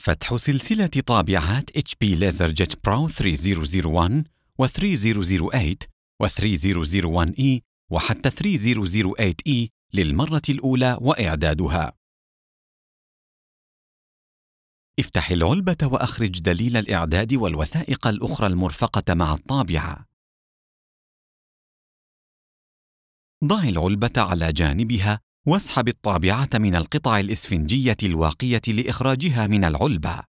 فتح سلسلة طابعات HP LaserJet Pro 3001 و 3008 و 3001E وحتى 3008E للمرة الأولى وإعدادها. افتح العلبة وأخرج دليل الإعداد والوثائق الأخرى المرفقة مع الطابعة. ضع العلبة على جانبها واسحب الطابعة من القطع الإسفنجية الواقية لإخراجها من العلبة.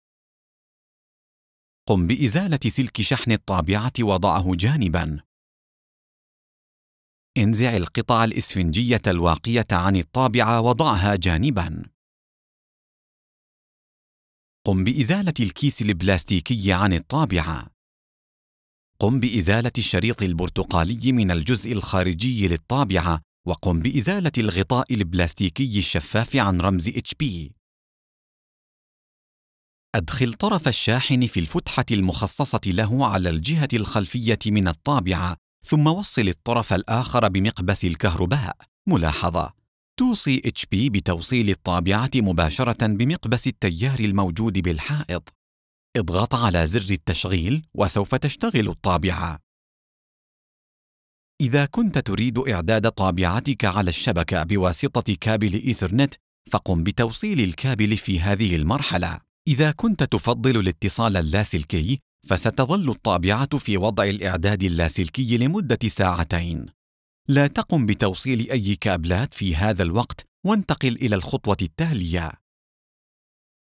قم بإزالة سلك شحن الطابعة وضعه جانبًا. انزع القطع الإسفنجية الواقية عن الطابعة وضعها جانبًا. قم بإزالة الكيس البلاستيكي عن الطابعة. قم بإزالة الشريط البرتقالي من الجزء الخارجي للطابعة وقم بإزالة الغطاء البلاستيكي الشفاف عن رمز HP. أدخل طرف الشاحن في الفتحة المخصصة له على الجهة الخلفية من الطابعة، ثم وصل الطرف الآخر بمقبس الكهرباء. ملاحظة: توصي HP بتوصيل الطابعة مباشرة بمقبس التيار الموجود بالحائط. اضغط على زر التشغيل وسوف تشتغل الطابعة. إذا كنت تريد إعداد طابعتك على الشبكة بواسطة كابل إيثرنت، فقم بتوصيل الكابل في هذه المرحلة. إذا كنت تفضل الاتصال اللاسلكي، فستظل الطابعة في وضع الإعداد اللاسلكي لمدة ساعتين. لا تقم بتوصيل أي كابلات في هذا الوقت وانتقل إلى الخطوة التالية.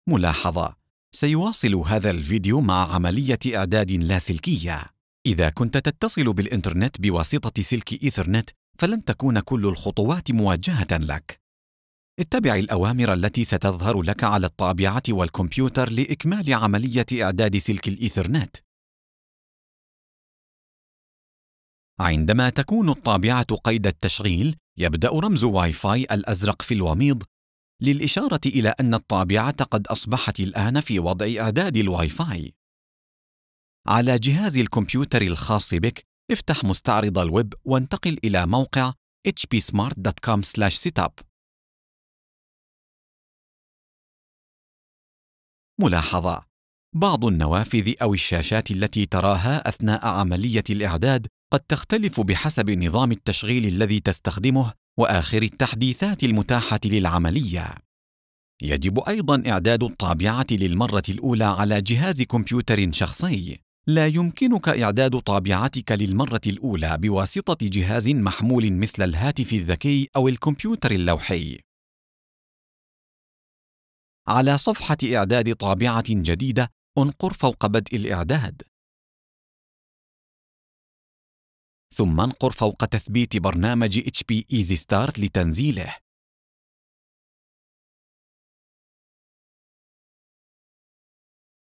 ملاحظة: سيواصل هذا الفيديو مع عملية إعداد لاسلكية. إذا كنت تتصل بالإنترنت بواسطة سلك إيثرنت، فلن تكون كل الخطوات موجهة لك. اتبع الأوامر التي ستظهر لك على الطابعة والكمبيوتر لإكمال عملية إعداد سلك الإيثرنت. عندما تكون الطابعة قيد التشغيل، يبدأ رمز واي فاي الأزرق في الوميض للإشارة إلى أن الطابعة قد أصبحت الآن في وضع إعداد الواي فاي. على جهاز الكمبيوتر الخاص بك افتح مستعرض الويب وانتقل إلى موقع hpsmart.com/setup. ملاحظة: بعض النوافذ أو الشاشات التي تراها أثناء عملية الإعداد قد تختلف بحسب نظام التشغيل الذي تستخدمه وآخر التحديثات المتاحة للعملية. يجب أيضًا إعداد الطابعة للمرة الأولى على جهاز كمبيوتر شخصي. لا يمكنك إعداد طابعتك للمرة الأولى بواسطة جهاز محمول مثل الهاتف الذكي أو الكمبيوتر اللوحي. على صفحة إعداد طابعة جديدة انقر فوق بدء الإعداد. ثم انقر فوق تثبيت برنامج HP Easy Start لتنزيله.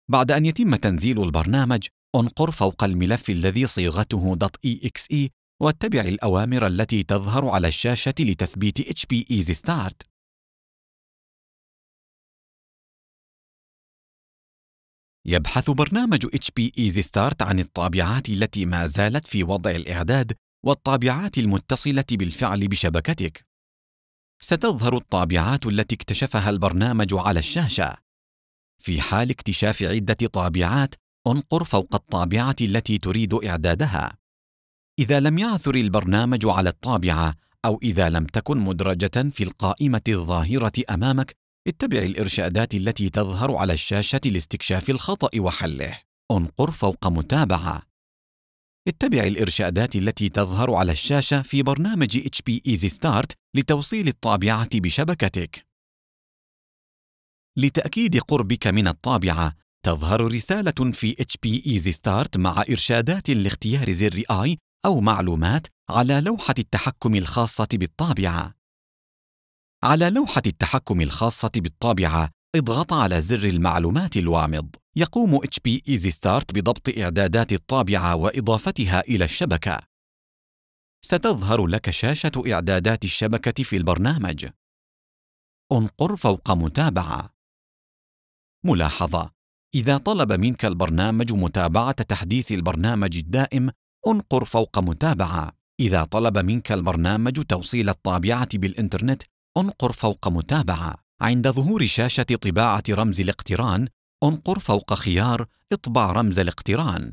بعد أن يتم تنزيل البرنامج، انقر فوق الملف الذي صيغته .exe واتبع الأوامر التي تظهر على الشاشة لتثبيت HP Easy Start. يبحث برنامج HP Easy Start عن الطابعات التي ما زالت في وضع الإعداد والطابعات المتصلة بالفعل بشبكتك. ستظهر الطابعات التي اكتشفها البرنامج على الشاشة. في حال اكتشاف عدة طابعات، انقر فوق الطابعة التي تريد إعدادها. إذا لم يعثر البرنامج على الطابعة أو إذا لم تكن مدرجة في القائمة الظاهرة أمامك، اتبع الإرشادات التي تظهر على الشاشة لاستكشاف الخطأ وحله. انقر فوق متابعة. اتبع الإرشادات التي تظهر على الشاشة في برنامج HP Easy Start لتوصيل الطابعة بشبكتك. لتأكيد قربك من الطابعة، تظهر رسالة في HP Easy Start مع إرشادات لاختيار زر I أو معلومات على لوحة التحكم الخاصة بالطابعة. على لوحة التحكم الخاصة بالطابعة اضغط على زر المعلومات الوامض. يقوم HP Easy Start بضبط إعدادات الطابعة وإضافتها إلى الشبكة. ستظهر لك شاشة إعدادات الشبكة في البرنامج. انقر فوق متابعة. ملاحظة: إذا طلب منك البرنامج متابعة تحديث البرنامج الدائم، انقر فوق متابعة. إذا طلب منك البرنامج توصيل الطابعة بالإنترنت، انقر فوق متابعة. عند ظهور شاشة طباعة رمز الاقتران، انقر فوق خيار اطبع رمز الاقتران.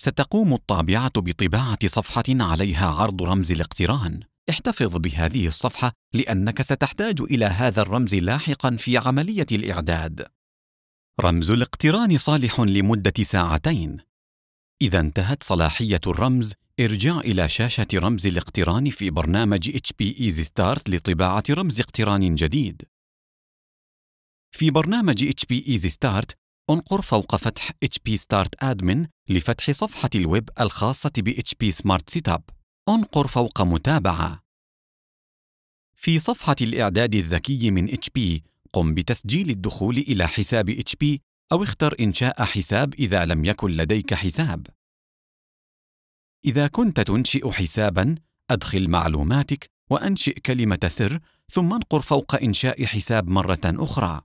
ستقوم الطابعة بطباعة صفحة عليها عرض رمز الاقتران. احتفظ بهذه الصفحة لأنك ستحتاج إلى هذا الرمز لاحقا في عملية الإعداد. رمز الاقتران صالح لمدة ساعتين. إذا انتهت صلاحية الرمز، ارجع إلى شاشة رمز الاقتران في برنامج HP Easy Start لطباعة رمز اقتران جديد. في برنامج HP Easy Start، انقر فوق فتح HP Start Admin لفتح صفحة الويب الخاصة ب HP Smart Setup. انقر فوق متابعة. في صفحة الإعداد الذكي من HP قم بتسجيل الدخول إلى حساب HP أو اختر إنشاء حساب إذا لم يكن لديك حساب. إذا كنت تنشئ حسابًا، أدخل معلوماتك وأنشئ كلمة سر ثم انقر فوق إنشاء حساب مرة أخرى.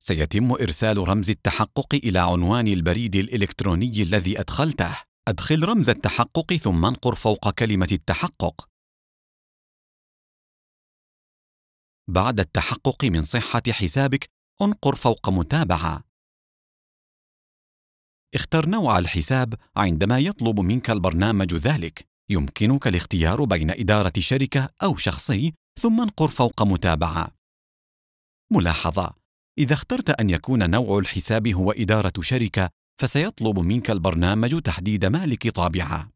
سيتم إرسال رمز التحقق إلى عنوان البريد الإلكتروني الذي أدخلته. أدخل رمز التحقق ثم انقر فوق كلمة التحقق. بعد التحقق من صحة حسابك، انقر فوق متابعة. اختر نوع الحساب عندما يطلب منك البرنامج ذلك. يمكنك الاختيار بين إدارة شركة أو شخصي، ثم انقر فوق متابعة. ملاحظة: إذا اخترت أن يكون نوع الحساب هو إدارة شركة، فسيطلب منك البرنامج تحديد مالك طابعة.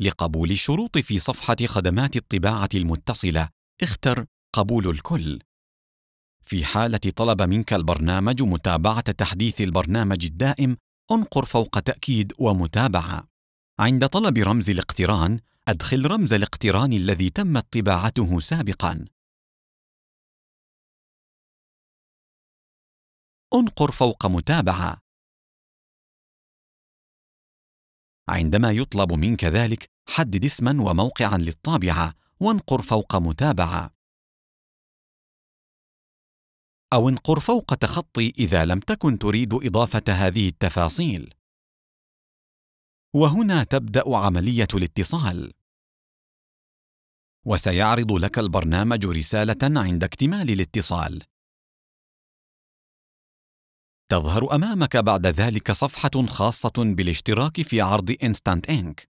لقبول الشروط في صفحة خدمات الطباعة المتصلة، اختر قبول الكل. في حالة طلب منك البرنامج متابعة تحديث البرنامج الدائم، انقر فوق تأكيد ومتابعة. عند طلب رمز الاقتران، أدخل رمز الاقتران الذي تمت طباعته سابقاً. انقر فوق متابعة. عندما يطلب منك ذلك، حدد اسما وموقعا للطابعة وانقر فوق متابعة. أو انقر فوق تخطي إذا لم تكن تريد إضافة هذه التفاصيل. وهنا تبدأ عملية الاتصال. وسيعرض لك البرنامج رسالة عند اكتمال الاتصال. تظهر أمامك بعد ذلك صفحة خاصة بالاشتراك في عرض إنستانت إنك.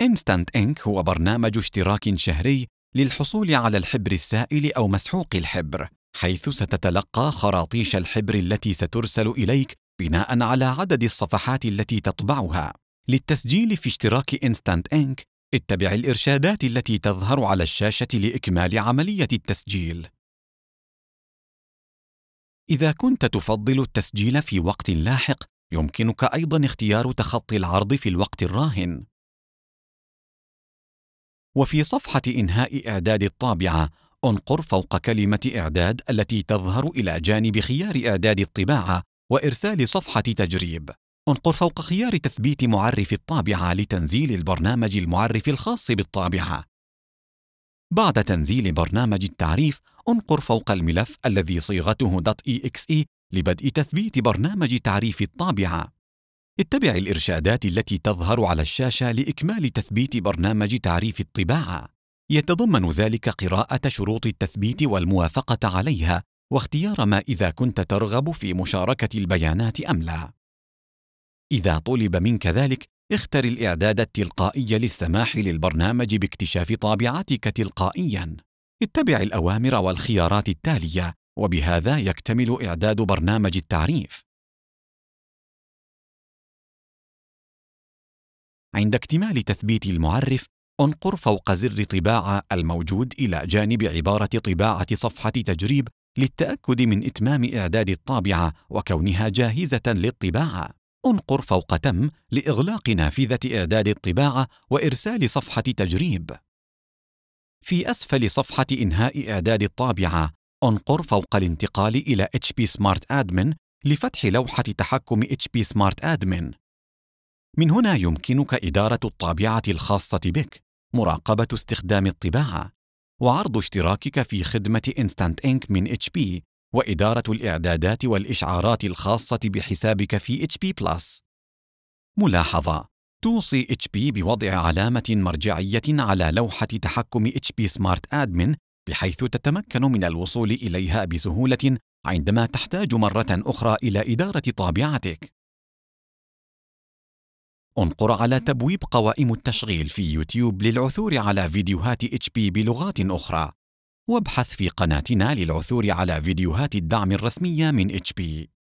إنستانت إنك هو برنامج اشتراك شهري للحصول على الحبر السائل أو مسحوق الحبر، حيث ستتلقى خراطيش الحبر التي سترسل إليك بناء على عدد الصفحات التي تطبعها. للتسجيل في اشتراك إنستانت إنك، اتبع الإرشادات التي تظهر على الشاشة لإكمال عملية التسجيل. إذا كنت تفضل التسجيل في وقت لاحق، يمكنك أيضًا اختيار تخطي العرض في الوقت الراهن. وفي صفحة إنهاء إعداد الطابعة، انقر فوق كلمة إعداد التي تظهر إلى جانب خيار إعداد الطباعة وإرسال صفحة تجريب. انقر فوق خيار تثبيت معرف الطابعة لتنزيل البرنامج المعرف الخاص بالطابعة. بعد تنزيل برنامج التعريف انقر فوق الملف الذي صيغته .exe لبدء تثبيت برنامج تعريف الطابعة. اتبع الإرشادات التي تظهر على الشاشة لإكمال تثبيت برنامج تعريف الطباعة. يتضمن ذلك قراءة شروط التثبيت والموافقة عليها واختيار ما إذا كنت ترغب في مشاركة البيانات أم لا. إذا طلب منك ذلك، اختر الإعداد التلقائي للسماح للبرنامج باكتشاف طابعاتك تلقائياً. اتبع الأوامر والخيارات التالية، وبهذا يكتمل إعداد برنامج التعريف. عند اكتمال تثبيت المعرف، انقر فوق زر طباعة الموجود إلى جانب عبارة طباعة صفحة تجريب للتأكد من إتمام إعداد الطابعة وكونها جاهزة للطباعة. انقر فوق تم لإغلاق نافذة إعداد الطباعة وإرسال صفحة تجريب. في أسفل صفحة إنهاء إعداد الطابعة، انقر فوق الانتقال إلى HP Smart Admin لفتح لوحة تحكم HP Smart Admin. من هنا يمكنك إدارة الطابعة الخاصة بك، مراقبة استخدام الطباعة، وعرض اشتراكك في خدمة Instant Ink من HP وإدارة الإعدادات والإشعارات الخاصة بحسابك في HP+. ملاحظة: توصي HP بوضع علامة مرجعية على لوحة تحكم HP Smart Admin بحيث تتمكن من الوصول إليها بسهولة عندما تحتاج مرة أخرى إلى إدارة طابعتك. انقر على تبويب قوائم التشغيل في يوتيوب للعثور على فيديوهات HP بلغات أخرى. وابحث في قناتنا للعثور على فيديوهات الدعم الرسمية من HP.